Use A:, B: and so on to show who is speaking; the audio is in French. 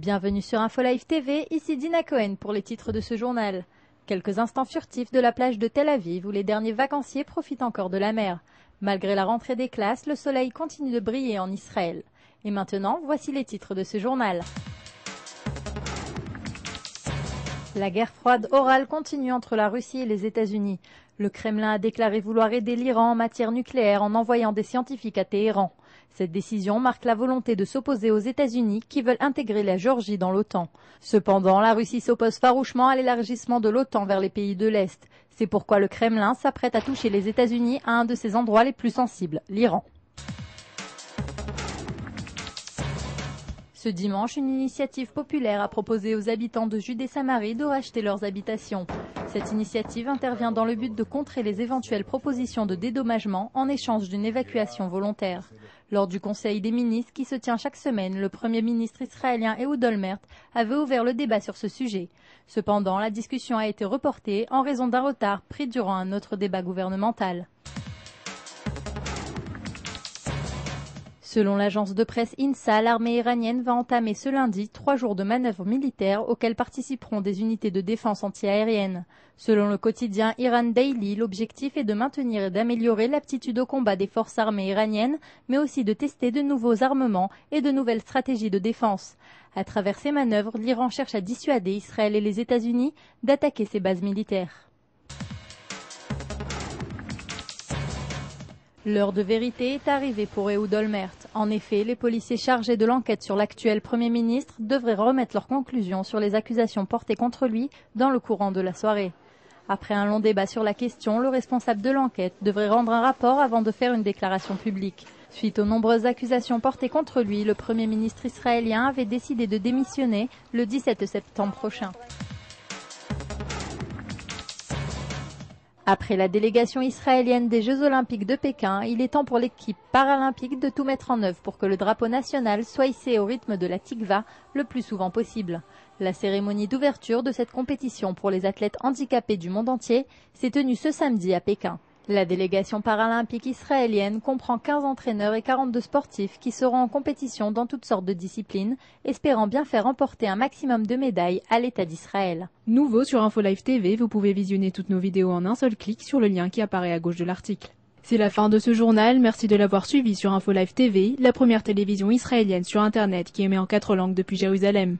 A: Bienvenue sur InfoLive TV, ici Dina Cohen pour les titres de ce journal. Quelques instants furtifs de la plage de Tel Aviv où les derniers vacanciers profitent encore de la mer. Malgré la rentrée des classes, le soleil continue de briller en Israël. Et maintenant, voici les titres de ce journal. La guerre froide orale continue entre la Russie et les États-Unis. Le Kremlin a déclaré vouloir aider l'Iran en matière nucléaire en envoyant des scientifiques à Téhéran. Cette décision marque la volonté de s'opposer aux États-Unis qui veulent intégrer la Géorgie dans l'OTAN. Cependant, la Russie s'oppose farouchement à l'élargissement de l'OTAN vers les pays de l'Est. C'est pourquoi le Kremlin s'apprête à toucher les États-Unis à un de ses endroits les plus sensibles, l'Iran. Ce dimanche, une initiative populaire a proposé aux habitants de Judée-Samarie de racheter leurs habitations. Cette initiative intervient dans le but de contrer les éventuelles propositions de dédommagement en échange d'une évacuation volontaire. Lors du Conseil des ministres qui se tient chaque semaine, le Premier ministre israélien Ehud Olmert avait ouvert le débat sur ce sujet. Cependant, la discussion a été reportée en raison d'un retard pris durant un autre débat gouvernemental. Selon l'agence de presse INSA, l'armée iranienne va entamer ce lundi trois jours de manœuvres militaires auxquelles participeront des unités de défense antiaérienne. Selon le quotidien Iran Daily, l'objectif est de maintenir et d'améliorer l'aptitude au combat des forces armées iraniennes, mais aussi de tester de nouveaux armements et de nouvelles stratégies de défense. À travers ces manœuvres, l'Iran cherche à dissuader Israël et les États-Unis d'attaquer ses bases militaires. L'heure de vérité est arrivée pour Ehud Olmert. En effet, les policiers chargés de l'enquête sur l'actuel Premier ministre devraient remettre leurs conclusions sur les accusations portées contre lui dans le courant de la soirée. Après un long débat sur la question, le responsable de l'enquête devrait rendre un rapport avant de faire une déclaration publique. Suite aux nombreuses accusations portées contre lui, le Premier ministre israélien avait décidé de démissionner le 17 septembre prochain. Après la délégation israélienne des Jeux olympiques de Pékin, il est temps pour l'équipe paralympique de tout mettre en œuvre pour que le drapeau national soit hissé au rythme de la Tikva le plus souvent possible. La cérémonie d'ouverture de cette compétition pour les athlètes handicapés du monde entier s'est tenue ce samedi à Pékin. La délégation paralympique israélienne comprend 15 entraîneurs et 42 sportifs qui seront en compétition dans toutes sortes de disciplines, espérant bien faire remporter un maximum de médailles à l'État d'Israël. Nouveau sur InfoLive TV, vous pouvez visionner toutes nos vidéos en un seul clic sur le lien qui apparaît à gauche de l'article. C'est la fin de ce journal, merci de l'avoir suivi sur InfoLive TV, la première télévision israélienne sur Internet qui émet en quatre langues depuis Jérusalem.